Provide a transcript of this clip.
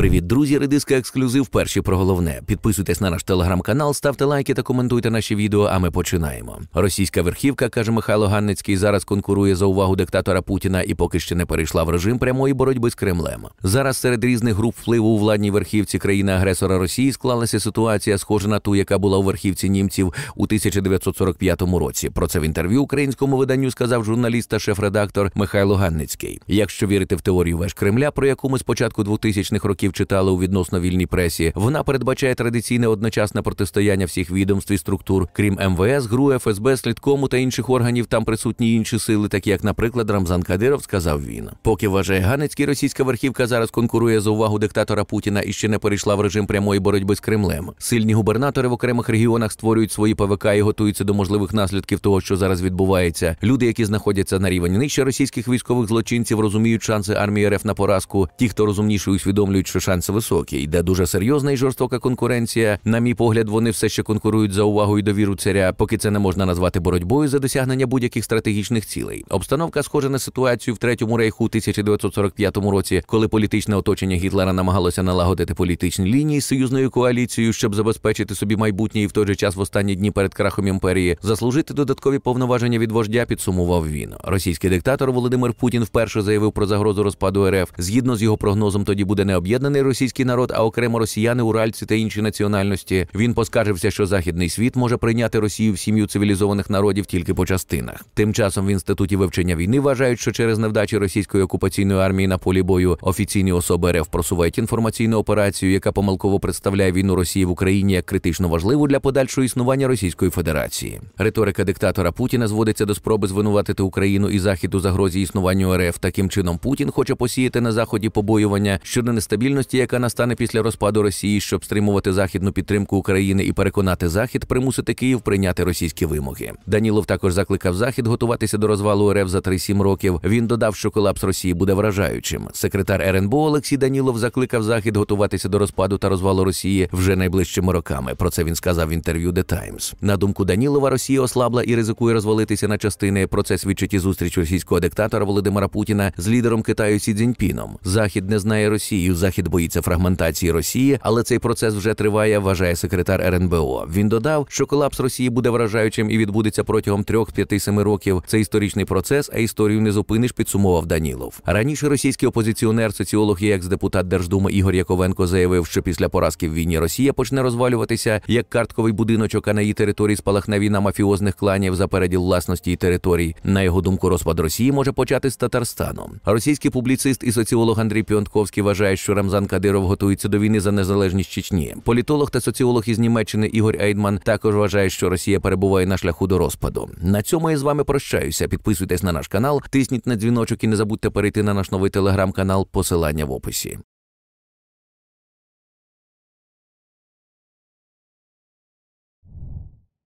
Привіт, друзі, редиска ексклюзив. Перші про головне. Підписуйтесь на наш телеграм-канал, ставте лайки та коментуйте наші відео. А ми починаємо. Російська верхівка каже Михайло Ганницький, зараз конкурує за увагу диктатора Путіна і поки ще не перейшла в режим прямої боротьби з Кремлем. Зараз серед різних груп впливу у владній верхівці країни-агресора Росії склалася ситуація, схожа на ту, яка була у верхівці німців у 1945 році. Про це в інтерв'ю українському виданню сказав журналіст та шеф-редактор Михайло Ганницький. Якщо вірити в теорію веж Кремля, про яку ми з 2000-х років слів читали у відносно вільній пресі. Вона передбачає традиційне одночасне протистояння всіх відомств і структур, крім МВС, ГРУ, ФСБ, слідкому та інших органів. Там присутні інші сили, такі як, наприклад, Рамзан Кадиров, сказав він. Поки вважає Ганецький, російська верхівка зараз конкурує за увагу диктатора Путіна і ще не перейшла в режим прямої боротьби з Кремлем. Сильні губернатори в окремих регіонах створюють свої ПВК і готуються до можливих наслідків того, що зараз відбувається. Люди, які знаходяться на рівень нижче російських військових злочинців, розуміють шанси армії РФ на поразку. Ті, хто розумніше усвідомлюють, що що шанс високий. Йде дуже серйозна і жорстока конкуренція. На мій погляд, вони все ще конкурують за увагу і довіру царя, поки це не можна назвати боротьбою за досягнення будь-яких стратегічних цілей. Обстановка схожа на ситуацію в третьому рейху 1945 році, коли політичне оточення Гітлера намагалося налагодити політичні лінії з союзною коаліцією, щоб забезпечити собі майбутнє і в той же час в останні дні перед крахом імперії заслужити додаткові повноваження від вождя. Підсумував він. Російський диктатор Володимир Путін вперше заявив про загрозу розпаду РФ. Згідно з його прогнозом, тоді буде не необ'єднання об'єднаний російський народ, а окремо росіяни, уральці та інші національності. Він поскаржився, що західний світ може прийняти Росію в сім'ю цивілізованих народів тільки по частинах. Тим часом в інституті вивчення війни вважають, що через невдачі російської окупаційної армії на полі бою офіційні особи РФ просувають інформаційну операцію, яка помилково представляє війну Росії в Україні як критично важливу для подальшого існування Російської Федерації. Риторика диктатора Путіна зводиться до спроби звинуватити Україну і Захід у загрозі існуванню РФ. Таким чином Путін хоче посіяти на заході побоювання щодо нестабільності стабільності, яка настане після розпаду Росії, щоб стримувати західну підтримку України і переконати Захід примусити Київ прийняти російські вимоги. Данілов також закликав Захід готуватися до розвалу РФ за 3-7 років. Він додав, що колапс Росії буде вражаючим. Секретар РНБО Олексій Данілов закликав Захід готуватися до розпаду та розвалу Росії вже найближчими роками. Про це він сказав в інтерв'ю The Times. На думку Данілова, Росія ослабла і ризикує розвалитися на частини. Про це свідчить і зустріч російського диктатора Володимира Путіна з лідером Китаю Сі Цзіньпіном. Захід не знає Росію. Захід Захід боїться фрагментації Росії, але цей процес вже триває, вважає секретар РНБО. Він додав, що колапс Росії буде вражаючим і відбудеться протягом 3-5-7 років. Це історичний процес, а історію не зупиниш. Підсумував Данілов. Раніше російський опозиціонер, соціолог і екс-депутат Держдуми Ігор Яковенко заявив, що після поразки в війні Росія почне розвалюватися як картковий будиночок, а на її території спалахне війна мафіозних кланів за переділ власності і територій. На його думку, розпад Росії може почати з Татарстаном. Російський публіцист і соціолог Андрій Піонтковський вважає, що Рамзан Рамзан Кадиров готується до війни за незалежність Чечні. Політолог та соціолог із Німеччини Ігор Ейдман також вважає, що Росія перебуває на шляху до розпаду. На цьому я з вами прощаюся. Підписуйтесь на наш канал, тисніть на дзвіночок і не забудьте перейти на наш новий телеграм-канал. Посилання в описі.